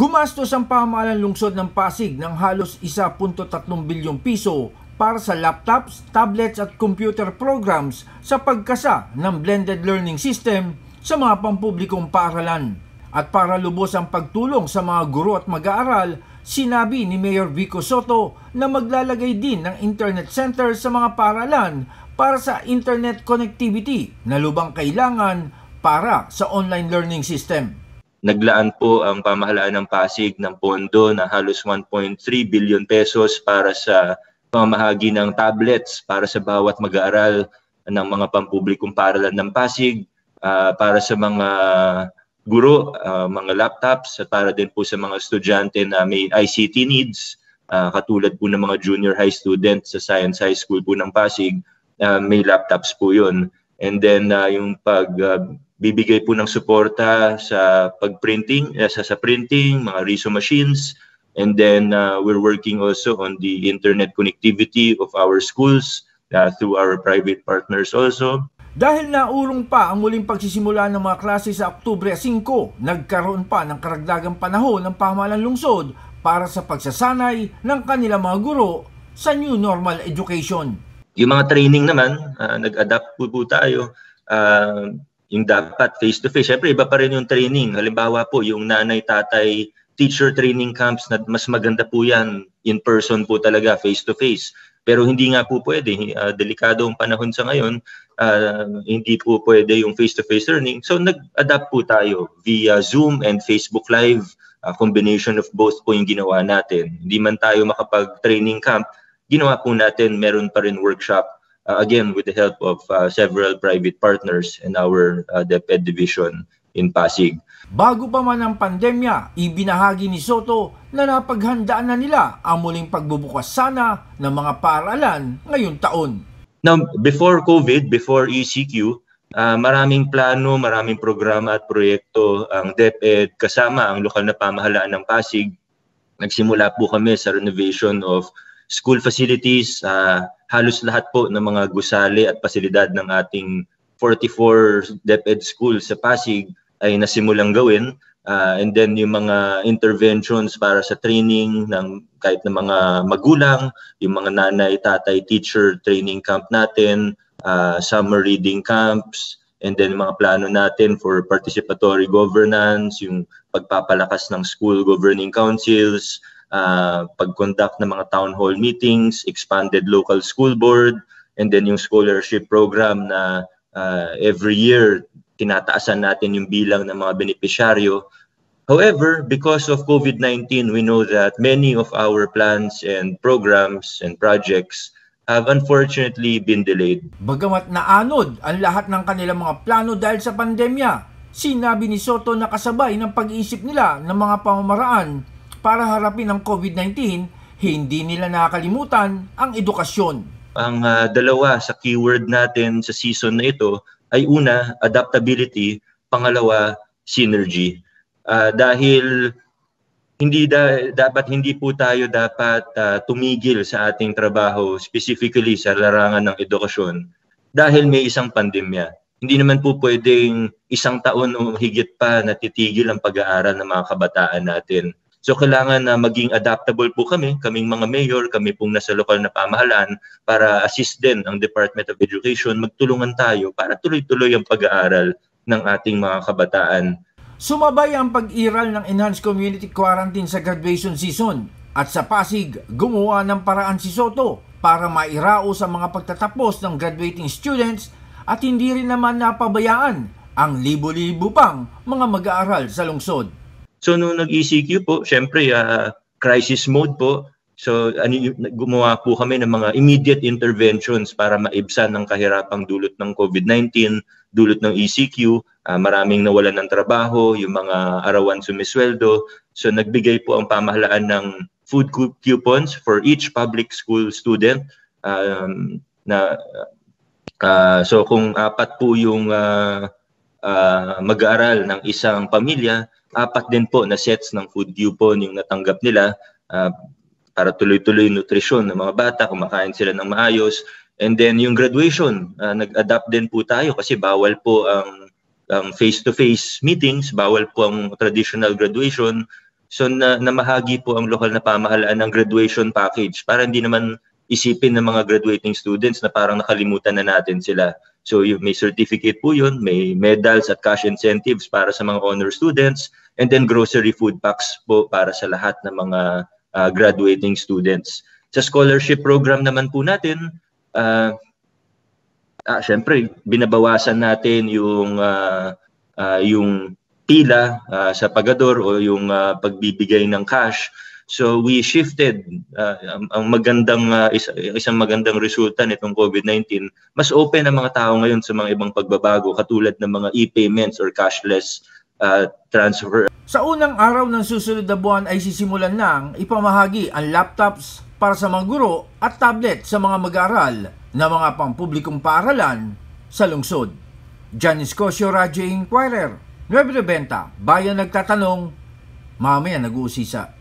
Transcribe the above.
Gumastos ang pamahalang lungsod ng Pasig ng halos 1.3 bilyong piso para sa laptops, tablets at computer programs sa pagkasa ng blended learning system sa mga pampublikong paaralan. At para lubos ang pagtulong sa mga guro at mag-aaral, sinabi ni Mayor Vico Soto na maglalagay din ng internet center sa mga paaralan para sa internet connectivity na lubang kailangan para sa online learning system. Naglaan po ang pamahalaan ng Pasig ng pondo na halos 1.3 billion pesos para sa pamahagi ng tablets para sa bawat mag-aaral ng mga pampublikong paralan ng Pasig, uh, para sa mga guro, uh, mga laptops, at para din po sa mga estudyante na may ICT needs, uh, katulad po ng mga junior high students sa Science High School po ng Pasig, uh, may laptops po yun. And then uh, yung pag uh, bibigay po ng suporta sa pagprinting, eh, sa, sa printing, mga riso machines, and then uh, we're working also on the internet connectivity of our schools uh, through our private partners also. Dahil naulong pa ang muling pagsisimula ng mga klase sa Oktubre 5, nagkaroon pa ng karagdagang panahon ng pamahalang lungsod para sa pagsasanay ng kanilang mga guro sa new normal education. Yung mga training naman, uh, nag-adapt po, po tayo. Uh, yung dapat face-to-face. Siyempre, iba pa rin yung training. Halimbawa po, yung nanay-tatay teacher training camps na mas maganda po yan in person po talaga, face-to-face. Pero hindi nga po pwede. Uh, delikado ang panahon sa ngayon. Uh, hindi po pwede yung face-to-face learning. So nag-adapt po tayo via Zoom and Facebook Live. Uh, combination of both po yung ginawa natin. Hindi man tayo makapag-training camp, ginawa po natin, meron pa rin workshop Uh, again, with the help of uh, several private partners and our uh, DepEd division in Pasig. Bago pa man ang pandemya, ibinahagi ni Soto na napaghandaan na nila ang muling pagbubukas sana ng mga paaralan ngayong taon. Now, before COVID, before ECQ, uh, maraming plano, maraming programa at proyekto ang DepEd kasama ang lokal na pamahalaan ng Pasig. Nagsimula po kami sa renovation of school facilities, uh, halos lahat po ng mga gusali at pasilidad ng ating 44 DepEd school sa Pasig ay nasimulang gawin. Uh, and then yung mga interventions para sa training ng kahit ng mga magulang, yung mga nanay, tatay, teacher training camp natin, uh, summer reading camps, and then mga plano natin for participatory governance, yung pagpapalakas ng school governing councils, uh, pag-conduct ng mga town hall meetings, expanded local school board, and then yung scholarship program na uh, every year tinataasan natin yung bilang ng mga benepisyaryo. However, because of COVID-19, we know that many of our plans and programs and projects have unfortunately been delayed. Bagamat naanod ang lahat ng kanilang mga plano dahil sa pandemya, sinabi ni Soto na kasabay ng pag-iisip nila ng mga pamamaraan para harapin ang COVID-19, hindi nila nakakalimutan ang edukasyon. Ang uh, dalawa sa keyword natin sa season na ito ay una, adaptability, pangalawa, synergy. Uh, dahil hindi da, dapat hindi po tayo dapat uh, tumigil sa ating trabaho specifically sa larangan ng edukasyon dahil may isang pandemya. Hindi naman po pwedeng isang taon o higit pa natitigil ang pag-aaral ng mga kabataan natin. So kailangan na maging adaptable po kami, kaming mga mayor, kami pong nasa lokal na pamahalaan para assist din ang Department of Education, magtulungan tayo para tuloy-tuloy ang pag-aaral ng ating mga kabataan. Sumabay ang pag-iral ng Enhanced Community Quarantine sa graduation season at sa Pasig, gumawa ng paraan si Soto para mairao sa mga pagtatapos ng graduating students at hindi rin naman napabayaan ang libo-libo pang mga mag-aaral sa lungsod. So nung nag-ECQ po, syempre uh, crisis mode po. So ano, gumawa po kami ng mga immediate interventions para maibsan ang kahirapang dulot ng COVID-19, dulot ng ECQ, uh, ah, maraming nawalan ng trabaho, yung mga arawan sumisweldo. So nagbigay po ang pamahalaan ng food coupons for each public school student um, na uh, so kung apat po yung uh, uh, mag-aaral ng isang pamilya, apat din po na sets ng food coupon yung natanggap nila uh, para tuloy-tuloy nutrisyon ng mga bata, kumakain sila ng maayos. And then yung graduation, uh, nag-adapt din po tayo kasi bawal po ang um, face-to-face meetings, bawal po ang traditional graduation. So na, namahagi po ang lokal na pamahalaan ng graduation package para hindi naman isipin ng mga graduating students na parang nakalimutan na natin sila. So yung, may certificate po yun, may medals at cash incentives para sa mga honor students, and then grocery food packs po para sa lahat ng mga uh, graduating students. Sa scholarship program naman po natin, uh, ah, syempre binabawasan natin yung uh, uh, yung pila uh, sa pagador o yung uh, pagbibigay ng cash So we shifted uh, ang magandang uh, isa, isang magandang resulta nitong COVID-19. Mas open ang mga tao ngayon sa mga ibang pagbabago katulad ng mga e-payments or cashless uh, transfer. Sa unang araw ng susunod na buwan ay sisimulan ng ipamahagi ang laptops para sa mga guro at tablet sa mga mag-aaral na mga pampublikong paaralan sa lungsod. Janice Cosio Radio Inquirer, 9.20, Bayan Nagtatanong, Mamaya Nag-uusisa.